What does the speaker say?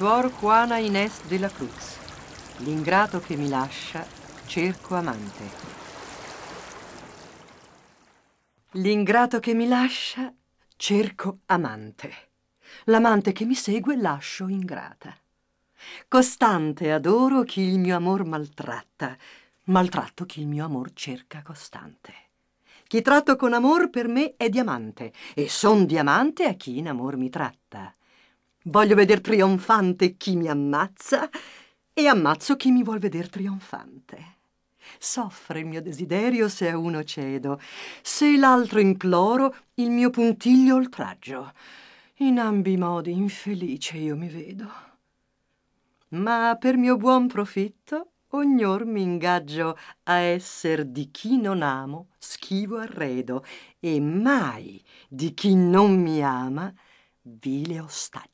Suor Juana Inés de la Cruz, l'ingrato che mi lascia, cerco amante. L'ingrato che mi lascia, cerco amante. L'amante che mi segue lascio ingrata. Costante adoro chi il mio amor maltratta, maltratto chi il mio amor cerca costante. Chi tratto con amor per me è diamante, e son diamante a chi in amor mi tratta. Voglio veder trionfante chi mi ammazza e ammazzo chi mi vuol veder trionfante. Soffre il mio desiderio se a uno cedo, se l'altro imploro il mio puntiglio oltraggio. In ambi modi infelice io mi vedo. Ma per mio buon profitto ognor mi ingaggio a esser di chi non amo schivo arredo e mai di chi non mi ama vile ostaggio.